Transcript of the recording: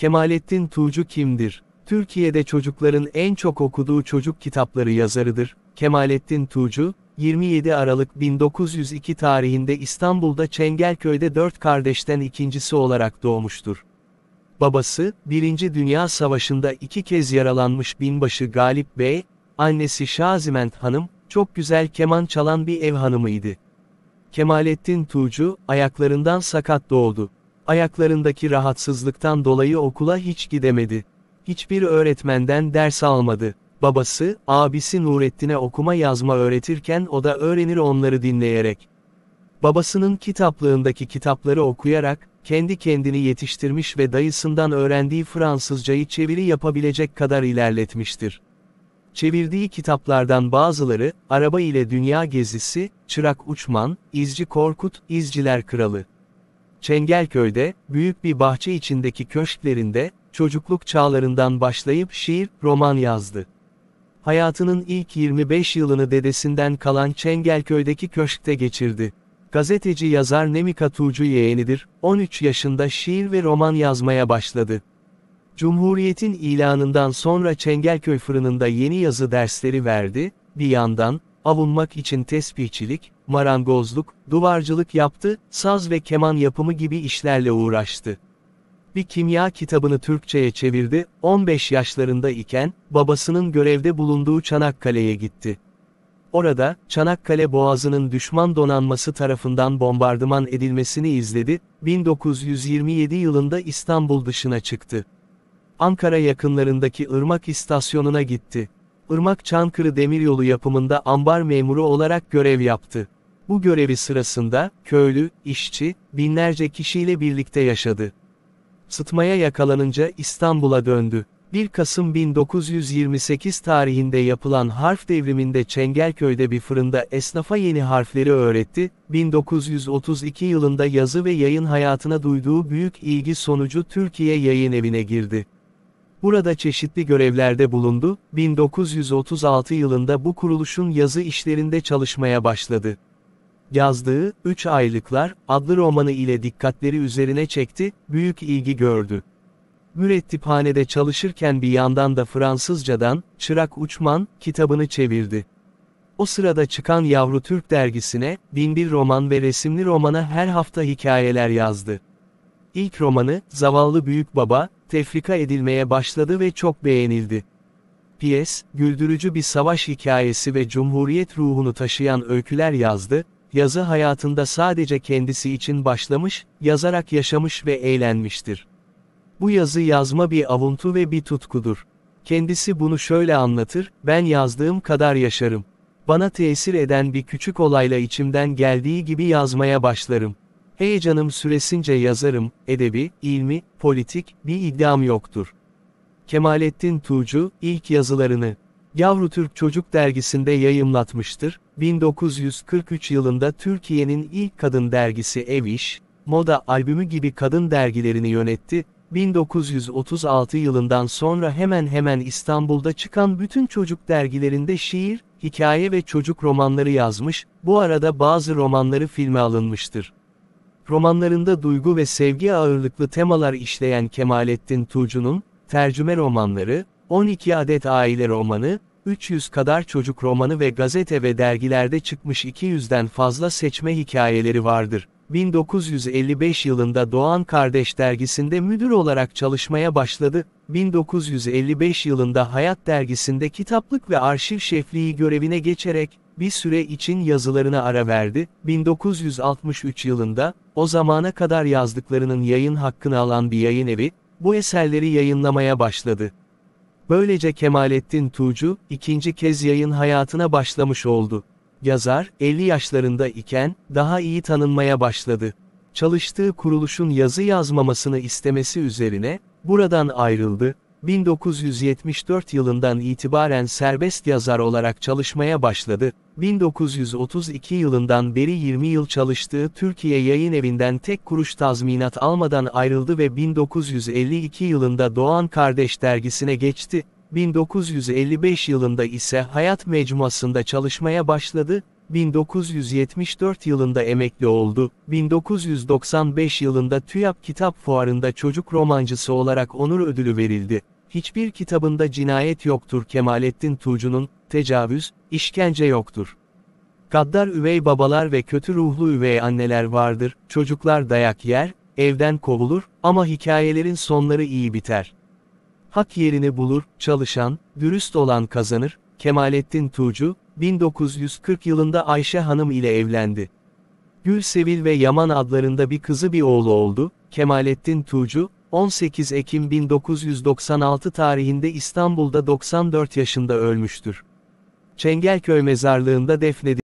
Kemalettin Tuğcu kimdir? Türkiye'de çocukların en çok okuduğu çocuk kitapları yazarıdır. Kemalettin Tuğcu, 27 Aralık 1902 tarihinde İstanbul'da Çengelköy'de dört kardeşten ikincisi olarak doğmuştur. Babası, Birinci Dünya Savaşı'nda iki kez yaralanmış binbaşı Galip Bey, annesi Şaziment Hanım, çok güzel keman çalan bir ev hanımıydı. Kemalettin Tuğcu, ayaklarından sakat doğdu. Ayaklarındaki rahatsızlıktan dolayı okula hiç gidemedi. Hiçbir öğretmenden ders almadı. Babası, abisi Nurettin'e okuma yazma öğretirken o da öğrenir onları dinleyerek. Babasının kitaplığındaki kitapları okuyarak, kendi kendini yetiştirmiş ve dayısından öğrendiği Fransızcayı çeviri yapabilecek kadar ilerletmiştir. Çevirdiği kitaplardan bazıları, Araba ile Dünya Gezisi, Çırak Uçman, İzci Korkut, İzciler Kralı. Çengelköy'de, büyük bir bahçe içindeki köşklerinde, çocukluk çağlarından başlayıp şiir, roman yazdı. Hayatının ilk 25 yılını dedesinden kalan Çengelköy'deki köşkte geçirdi. Gazeteci yazar Nemika Tuğcu yeğenidir, 13 yaşında şiir ve roman yazmaya başladı. Cumhuriyet'in ilanından sonra Çengelköy fırınında yeni yazı dersleri verdi, bir yandan, avunmak için tesbihçilik, marangozluk, duvarcılık yaptı, saz ve keman yapımı gibi işlerle uğraştı. Bir kimya kitabını Türkçe'ye çevirdi, 15 yaşlarında iken, babasının görevde bulunduğu Çanakkale'ye gitti. Orada, Çanakkale Boğazı'nın düşman donanması tarafından bombardıman edilmesini izledi, 1927 yılında İstanbul dışına çıktı. Ankara yakınlarındaki Irmak istasyonuna gitti. Irmak-Çankırı Demiryolu yapımında ambar memuru olarak görev yaptı. Bu görevi sırasında, köylü, işçi, binlerce kişiyle birlikte yaşadı. Sıtmaya yakalanınca İstanbul'a döndü. 1 Kasım 1928 tarihinde yapılan harf devriminde Çengelköy'de bir fırında esnafa yeni harfleri öğretti, 1932 yılında yazı ve yayın hayatına duyduğu büyük ilgi sonucu Türkiye yayın evine girdi. Burada çeşitli görevlerde bulundu, 1936 yılında bu kuruluşun yazı işlerinde çalışmaya başladı. Yazdığı, Üç Aylıklar, adlı romanı ile dikkatleri üzerine çekti, büyük ilgi gördü. Mürettiphanede çalışırken bir yandan da Fransızcadan, Çırak Uçman, kitabını çevirdi. O sırada çıkan Yavru Türk dergisine, binbir roman ve resimli romana her hafta hikayeler yazdı. İlk romanı, Zavallı Büyük Baba, tefrika edilmeye başladı ve çok beğenildi. P.S. güldürücü bir savaş hikayesi ve cumhuriyet ruhunu taşıyan öyküler yazdı, yazı hayatında sadece kendisi için başlamış, yazarak yaşamış ve eğlenmiştir. Bu yazı yazma bir avuntu ve bir tutkudur. Kendisi bunu şöyle anlatır, ben yazdığım kadar yaşarım. Bana tesir eden bir küçük olayla içimden geldiği gibi yazmaya başlarım. Heyecanım süresince yazarım, edebi, ilmi, politik, bir iddiam yoktur. Kemalettin Tuğcu, ilk yazılarını, Yavru Türk Çocuk Dergisi'nde yayımlatmıştır, 1943 yılında Türkiye'nin ilk kadın dergisi Ev İş, Moda albümü gibi kadın dergilerini yönetti, 1936 yılından sonra hemen hemen İstanbul'da çıkan bütün çocuk dergilerinde şiir, hikaye ve çocuk romanları yazmış, bu arada bazı romanları filme alınmıştır. Romanlarında duygu ve sevgi ağırlıklı temalar işleyen Kemalettin Tuğcu'nun, tercüme romanları, 12 adet aile romanı, 300 kadar çocuk romanı ve gazete ve dergilerde çıkmış 200'den fazla seçme hikayeleri vardır. 1955 yılında Doğan Kardeş dergisinde müdür olarak çalışmaya başladı. 1955 yılında Hayat dergisinde kitaplık ve arşiv şefliği görevine geçerek bir süre için yazılarına ara verdi, 1963 yılında, o zamana kadar yazdıklarının yayın hakkını alan bir yayın evi, bu eserleri yayınlamaya başladı. Böylece Kemalettin Tuğcu, ikinci kez yayın hayatına başlamış oldu. Yazar, 50 yaşlarında iken, daha iyi tanınmaya başladı. Çalıştığı kuruluşun yazı yazmamasını istemesi üzerine, buradan ayrıldı, 1974 yılından itibaren serbest yazar olarak çalışmaya başladı, 1932 yılından beri 20 yıl çalıştığı Türkiye Yayın Evi'nden tek kuruş tazminat almadan ayrıldı ve 1952 yılında Doğan Kardeş dergisine geçti, 1955 yılında ise Hayat Mecmuası'nda çalışmaya başladı, 1974 yılında emekli oldu, 1995 yılında TÜYAP Kitap Fuarı'nda çocuk romancısı olarak onur ödülü verildi. Hiçbir kitabında cinayet yoktur Kemalettin Tuğcu'nun, tecavüz, işkence yoktur. Gaddar üvey babalar ve kötü ruhlu üvey anneler vardır, çocuklar dayak yer, evden kovulur, ama hikayelerin sonları iyi biter. Hak yerini bulur, çalışan, dürüst olan kazanır, Kemalettin Tuğcu, 1940 yılında Ayşe Hanım ile evlendi. Gülsevil ve Yaman adlarında bir kızı bir oğlu oldu, Kemalettin Tuğcu, 18 Ekim 1996 tarihinde İstanbul'da 94 yaşında ölmüştür. Çengelköy mezarlığında defnedildi.